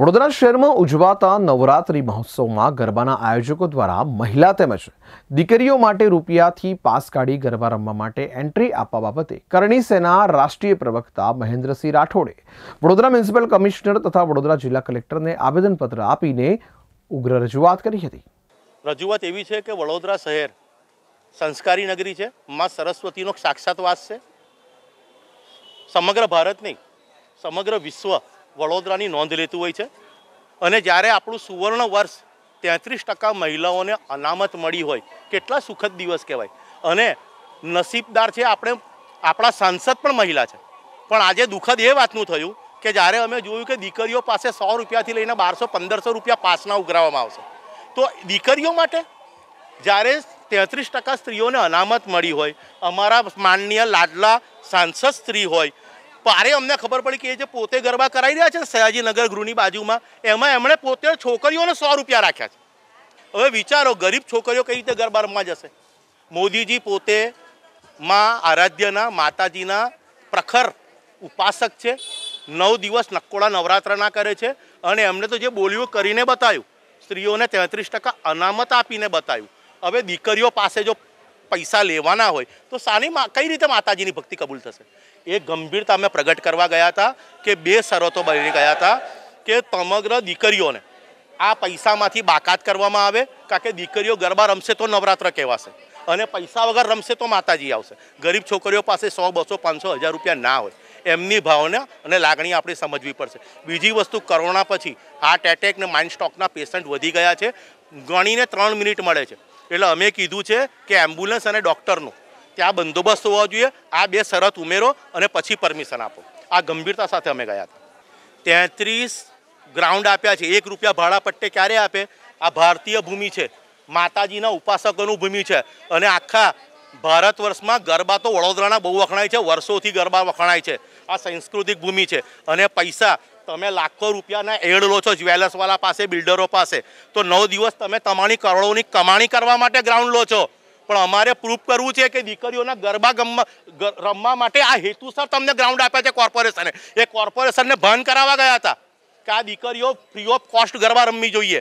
વડોદરા શહેરમાં ઉજવાતા નવરાત્રિ મહોત્સવમાં ગરબાના આયોજકો દ્વારા મહિલા તેમજ દીકરીઓ માટે રૂપિયાથી પાસ કાઢી ગરબા રમવા માટે એન્ટ્રી આપવા બાબતે કરણી સેના રાષ્ટ્રીય પ્રવક્તા મહેન્દ્રસિંહ રાઠોડે વડોદરા મ્યુનિસિપલ કમિશનર તથા વડોદરા જિલ્લા કલેક્ટરને આવેદનપત્ર આપીને ઉગ્ર રજૂઆત કરી હતી રજૂઆત એવી છે કે વડોદરા શહેર સંસ્કારી નગરી છે માં સરસ્વતીનો સાક્ષાત છે સમગ્ર ભારત નહીં સમગ્ર વિશ્વ વડોદરાની નોંધ લેતું હોય છે અને જ્યારે આપણું સુવર્ણ વર્ષ તેત્રીસ ટકા મહિલાઓને અનામત મળી હોય કેટલા સુખદ દિવસ કહેવાય અને નસીબદાર છે આપણે આપણા સાંસદ પણ મહિલા છે પણ આજે દુઃખદ એ વાતનું થયું કે જ્યારે અમે જોયું કે દીકરીઓ પાસે સો રૂપિયાથી લઈને બારસો પંદરસો રૂપિયા પાસના ઉઘરાવવામાં આવશે તો દીકરીઓ માટે જ્યારે તેત્રીસ ટકા સ્ત્રીઓને અનામત મળી હોય અમારા માનનીય લાડલા સાંસદ સ્ત્રી હોય પારે અમને ખબર પડી કે એ જે પોતે ગરબા કરાવી રહ્યા છે સયાજીનગર ગૃહની બાજુમાં એમાં એમણે પોતે છોકરીઓને સો રૂપિયા રાખ્યા છે હવે વિચારો ગરીબ છોકરીઓ કઈ રીતે ગરબા રમવા જશે મોદીજી પોતે માં આરાધ્યના માતાજીના પ્રખર ઉપાસક છે નવ દિવસ નકોડા નવરાત્રના કરે છે અને એમને તો જે બોલ્યું કરીને બતાવ્યું સ્ત્રીઓને તેત્રીસ ટકા અનામત આપીને બતાવ્યું હવે દીકરીઓ પાસે જો પૈસા લેવાના હોય તો સાની કઈ રીતે માતાજીની ભક્તિ કબૂલ થશે એ ગંભીરતા અમે પ્રગટ કરવા ગયા હતા કે બે શરતો બની ગયા હતા કે સમગ્ર દીકરીઓને આ પૈસામાંથી બાકાત કરવામાં આવે કારણ કે દીકરીઓ ગરબા રમશે તો નવરાત્ર કહેવાશે અને પૈસા વગર રમશે તો માતાજી આવશે ગરીબ છોકરીઓ પાસે સો બસો પાંચસો હજાર રૂપિયા ના હોય એમની ભાવના અને લાગણી આપણે સમજવી પડશે બીજી વસ્તુ કોરોના પછી હાર્ટ એટેક ને માઇન્ડ સ્ટોકના પેશન્ટ વધી ગયા છે ગણીને ત્રણ મિનિટ મળે છે એટલે અમે કીધું છે કે એમ્બ્યુલન્સ અને ડૉક્ટરનું ત્યાં બંદોબસ્ત હોવો જોઈએ આ બે શરત ઉમેરો અને પછી પરમિશન આપો આ ગંભીરતા સાથે અમે ગયા હતા તેત્રીસ ગ્રાઉન્ડ આપ્યા છે એક રૂપિયા ભાડાપટ્ટે ક્યારે આપે આ ભારતીય ભૂમિ છે માતાજીના ઉપાસકોનું ભૂમિ છે અને આખા ભારત વર્ષમાં ગરબા તો વડોદરાના બહુ વખણાય છે વર્ષોથી ગરબા વખણાય છે આ સાંસ્કૃતિક ભૂમિ છે અને પૈસા તમે લાખો રૂપિયાના એડ લો છો જ્વેલર્સવાળા પાસે બિલ્ડરો પાસે તો નવ દિવસ તમે તમારી કરોડોની કમાણી કરવા માટે ગ્રાઉન્ડ લો છો પણ અમારે પ્રૂફ કરવું છે કે દીકરીઓના ગરબા રમવા માટે આ હેતુસર તમને ગ્રાઉન્ડ આપ્યા છે કોર્પોરેશને એ કોર્પોરેશનને બંધ કરાવવા ગયા હતા કે આ દીકરીઓ ફ્રી ઓફ કોસ્ટ ગરબા રમવી જોઈએ